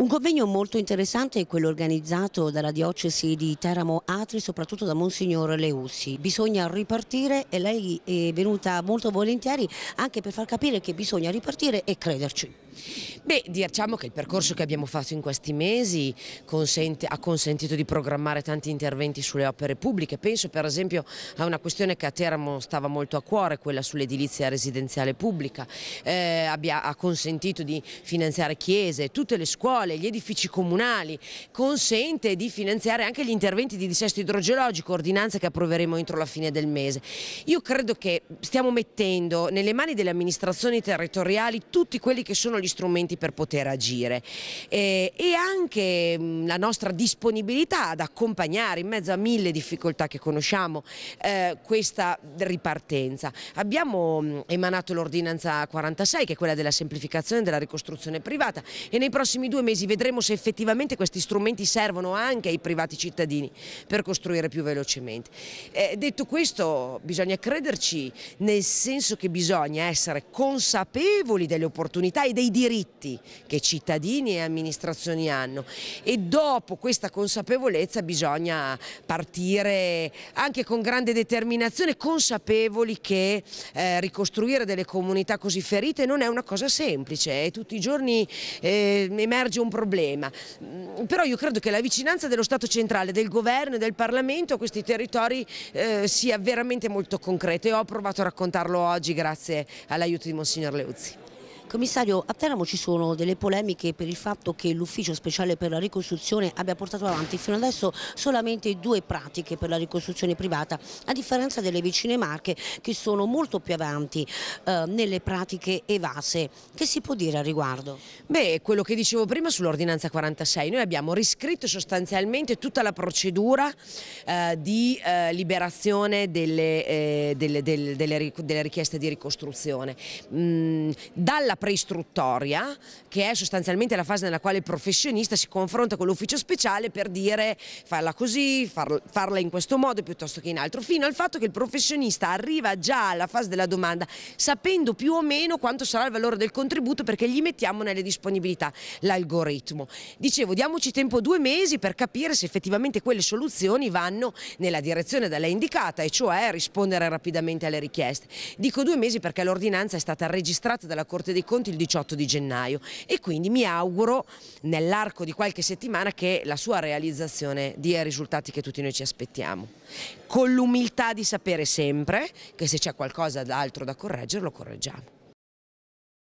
Un convegno molto interessante è quello organizzato dalla diocesi di Teramo Atri, soprattutto da Monsignor Leussi. Bisogna ripartire e lei è venuta molto volentieri anche per far capire che bisogna ripartire e crederci. Beh, diciamo che il percorso che abbiamo fatto in questi mesi consente, ha consentito di programmare tanti interventi sulle opere pubbliche. Penso per esempio a una questione che a Teramo stava molto a cuore, quella sull'edilizia residenziale pubblica. Eh, abbia, ha consentito di finanziare chiese, tutte le scuole, gli edifici comunali. Consente di finanziare anche gli interventi di dissesto idrogeologico, ordinanza che approveremo entro la fine del mese. Io credo che stiamo mettendo nelle mani delle amministrazioni territoriali tutti quelli che sono gli strumenti per poter agire e, e anche mm, la nostra disponibilità ad accompagnare in mezzo a mille difficoltà che conosciamo eh, questa ripartenza. Abbiamo mm, emanato l'ordinanza 46 che è quella della semplificazione della ricostruzione privata e nei prossimi due mesi vedremo se effettivamente questi strumenti servono anche ai privati cittadini per costruire più velocemente. Eh, detto questo bisogna crederci nel senso che bisogna essere consapevoli delle opportunità e dei diritti diritti che cittadini e amministrazioni hanno e dopo questa consapevolezza bisogna partire anche con grande determinazione, consapevoli che eh, ricostruire delle comunità così ferite non è una cosa semplice, eh, tutti i giorni eh, emerge un problema, mm, però io credo che la vicinanza dello Stato centrale, del governo e del Parlamento a questi territori eh, sia veramente molto concreta e ho provato a raccontarlo oggi grazie all'aiuto di Monsignor Leuzzi. Commissario, a Teramo ci sono delle polemiche per il fatto che l'ufficio speciale per la ricostruzione abbia portato avanti fino adesso solamente due pratiche per la ricostruzione privata, a differenza delle vicine Marche che sono molto più avanti eh, nelle pratiche evase. Che si può dire al riguardo? Beh, quello che dicevo prima sull'ordinanza 46, noi abbiamo riscritto sostanzialmente tutta la procedura eh, di eh, liberazione delle, eh, delle, delle, delle, richieste di ricostruzione. Mm, dalla preistruttoria, che è sostanzialmente la fase nella quale il professionista si confronta con l'ufficio speciale per dire farla così, farla in questo modo piuttosto che in altro, fino al fatto che il professionista arriva già alla fase della domanda sapendo più o meno quanto sarà il valore del contributo perché gli mettiamo nelle disponibilità l'algoritmo. Dicevo, diamoci tempo due mesi per capire se effettivamente quelle soluzioni vanno nella direzione da lei indicata, e cioè rispondere rapidamente alle richieste. Dico due mesi perché l'ordinanza è stata registrata dalla Corte dei conti il 18 di gennaio e quindi mi auguro nell'arco di qualche settimana che la sua realizzazione dia i risultati che tutti noi ci aspettiamo. Con l'umiltà di sapere sempre che se c'è qualcosa d'altro da correggere lo correggiamo.